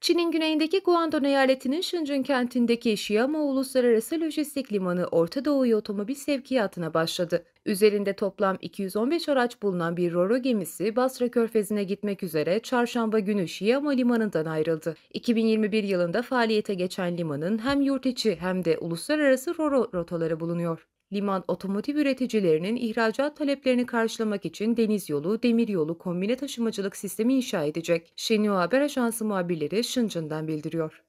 Çin'in güneyindeki Guangdong eyaletinin Shenzhen kentindeki Xi'amo Uluslararası Lojistik Limanı Orta Doğu'yu otomobil sevkiyatına başladı. Üzerinde toplam 215 araç bulunan bir roro gemisi Basra Körfezi'ne gitmek üzere çarşamba günü Xi'amo Limanı'ndan ayrıldı. 2021 yılında faaliyete geçen limanın hem yurt içi hem de uluslararası roro rotaları bulunuyor. Liman otomotiv üreticilerinin ihracat taleplerini karşılamak için deniz yolu, demir yolu, kombine taşımacılık sistemi inşa edecek. Şenua Haber Ajansı muhabirleri Şıncan'dan bildiriyor.